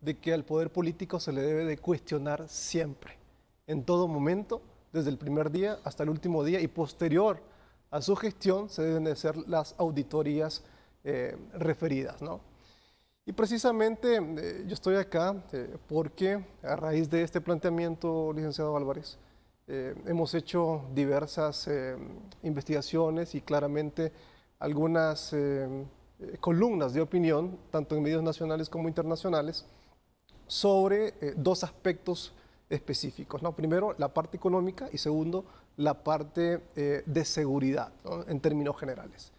de que al poder político se le debe de cuestionar siempre, en todo momento, desde el primer día hasta el último día y posterior a su gestión se deben de hacer las auditorías eh, referidas. ¿no? Y precisamente eh, yo estoy acá eh, porque a raíz de este planteamiento, licenciado Álvarez, hemos hecho diversas investigaciones y claramente algunas eh, columnas de opinión, tanto en medios nacionales como internacionales, sobre eh, dos aspectos específicos. ¿no? Primero, la parte económica y segundo, la parte eh, de seguridad, en términos generales.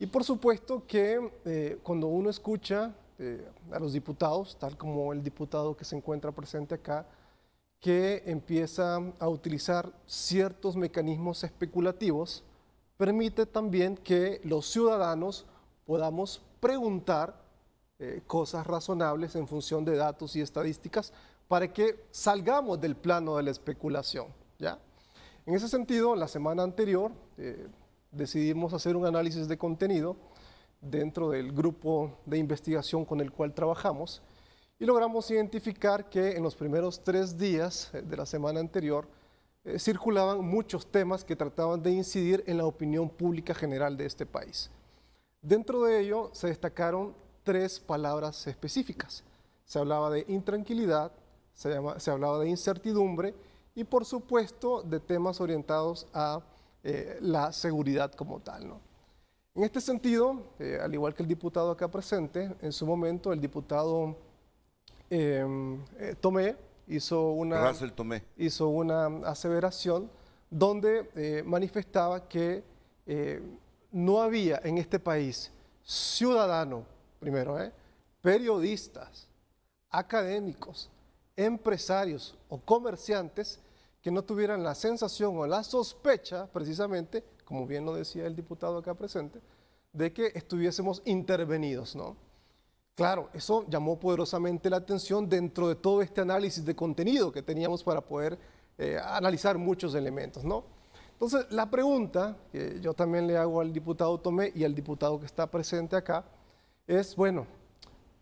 Y por supuesto que cuando uno escucha a los diputados, tal como el diputado que se encuentra presente acá, que empieza a utilizar ciertos mecanismos especulativos, permite también que los ciudadanos podamos preguntar eh, cosas razonables en función de datos y estadísticas para que salgamos del plano de la especulación. ¿ya? En ese sentido, la semana anterior eh, decidimos hacer un análisis de contenido dentro del grupo de investigación con el cual trabajamos y logramos identificar que en los primeros tres días eh, de la semana anterior circulaban muchos temas que trataban de incidir en la opinión pública general de este país. Dentro de ello se destacaron tres palabras específicas. Se hablaba de intranquilidad, se, hablaba de incertidumbre y por supuesto de temas orientados a eh, la seguridad como tal. ¿no? En este sentido, eh, al igual que el diputado acá presente, en su momento el diputado em, eh, Tomé hizo una, Tomé. hizo una aseveración donde manifestaba que no había en este país ciudadano, primero, ¿eh? periodistas, académicos, empresarios o comerciantes que no tuvieran la sensación o la sospecha, precisamente, como bien lo decía el diputado acá presente, de que estuviésemos intervenidos, ¿no? Claro, eso llamó poderosamente la atención dentro de todo este análisis de contenido que teníamos para poder eh, analizar muchos elementos, ¿no? Entonces, la pregunta que yo también le hago al diputado Tomé y al diputado que está presente acá es, bueno,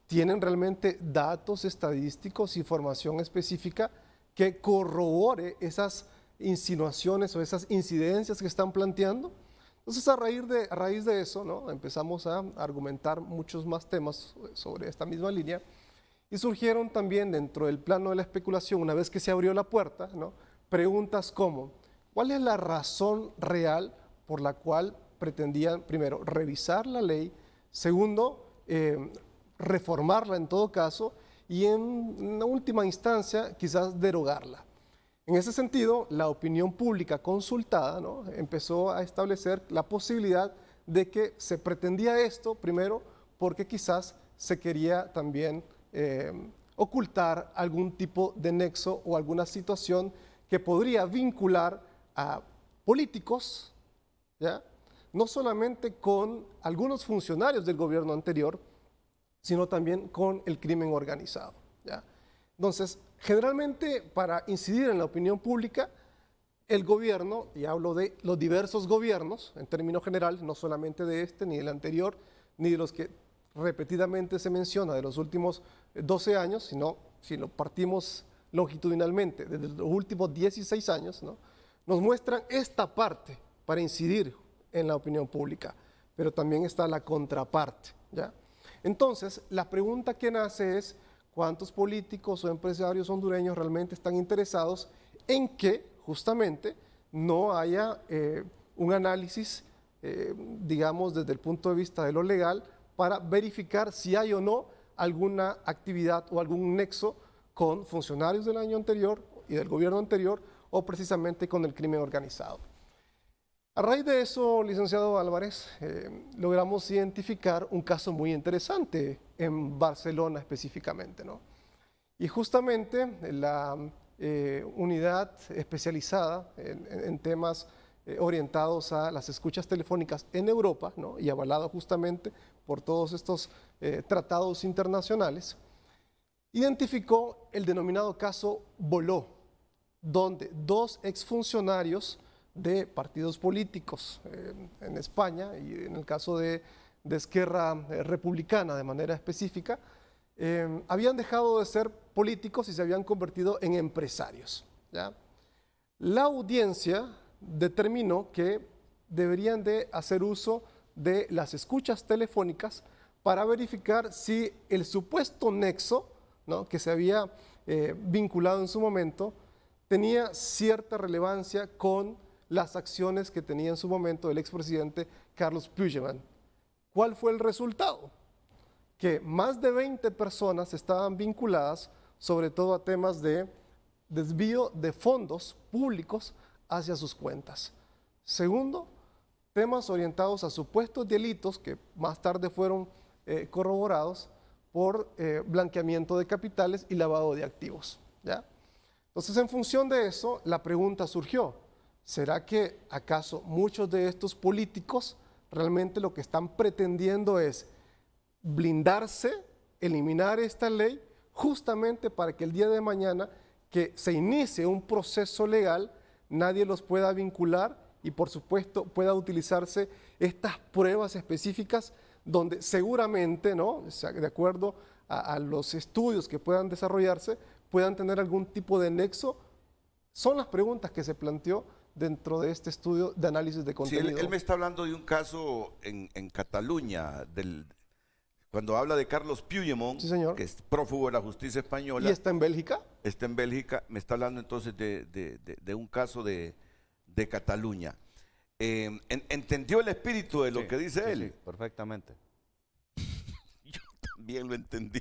¿tienen realmente datos estadísticos, información específica que corrobore esas insinuaciones o esas incidencias que están planteando? Entonces, a raíz de, raíz de eso, ¿no? empezamos a argumentar muchos más temas sobre esta misma línea y surgieron también dentro del plano de la especulación, una vez que se abrió la puerta, ¿no? preguntas como, ¿Cuál es la razón real por la cual pretendían, primero, revisar la ley, segundo, eh, reformarla en todo caso, y en última instancia, quizás derogarla? En ese sentido, la opinión pública consultada empezó a establecer la posibilidad de que se pretendía esto, primero, porque quizás se quería también eh, ocultar algún tipo de nexo o alguna situación que podría vincular a políticos, ¿ya? no solamente con algunos funcionarios del gobierno anterior, sino también con el crimen organizado. ¿ya? Entonces, generalmente para incidir en la opinión pública, el gobierno, y hablo de los diversos gobiernos, en términos generales, no solamente de este, ni del anterior, ni de los que repetidamente se menciona de los últimos 12 años, sino si lo partimos longitudinalmente, desde los últimos 16 años, ¿no? nos muestran esta parte para incidir en la opinión pública, pero también está la contraparte. ¿ya? Entonces, la pregunta que nace es, ¿cuántos políticos o empresarios hondureños realmente están interesados en que justamente no haya eh, un análisis, eh, digamos, desde el punto de vista de lo legal, para verificar si hay o no alguna actividad o algún nexo con funcionarios del año anterior y del gobierno anterior o precisamente con el crimen organizado. A raíz de eso, licenciado Álvarez, eh, logramos identificar un caso muy interesante en Barcelona específicamente. ¿no? Y justamente la eh, unidad especializada en, temas eh, orientados a las escuchas telefónicas en Europa ¿no? y avalado justamente por todos estos tratados internacionales, identificó el denominado caso Boló donde dos exfuncionarios de partidos políticos eh, en España y en el caso de, de Esquerra eh, Republicana de manera específica, eh, habían dejado de ser políticos y se habían convertido en empresarios. La audiencia determinó que deberían de hacer uso de las escuchas telefónicas para verificar si el supuesto nexo que se había vinculado en su momento tenía cierta relevancia con las acciones que tenía en su momento el expresidente Carlos Puigdemont. ¿Cuál fue el resultado? Que más de 20 personas estaban vinculadas sobre todo a temas de desvío de fondos públicos hacia sus cuentas. Segundo, temas orientados a supuestos delitos que más tarde fueron eh, corroborados por eh, blanqueamiento de capitales y lavado de activos. ¿ya? Entonces, en función de eso, la pregunta surgió, ¿será que acaso muchos de estos políticos realmente lo que están pretendiendo es blindarse, eliminar esta ley, justamente para que el día de mañana que se inicie un proceso legal, nadie los pueda vincular y por supuesto pueda utilizarse estas pruebas específicas donde seguramente, ¿no? de acuerdo a los estudios que puedan desarrollarse, puedan tener algún tipo de nexo, son las preguntas que se planteó dentro de este estudio de análisis de contenido. él, me está hablando de un caso en, Cataluña, del, cuando habla de Carlos Puigdemont, que es prófugo de la justicia española. ¿Y está en Bélgica? Está en Bélgica, me está hablando entonces de, un caso de, Cataluña. Em, ¿Entendió el espíritu de lo que dice sí, él? perfectamente. Yo también lo entendí.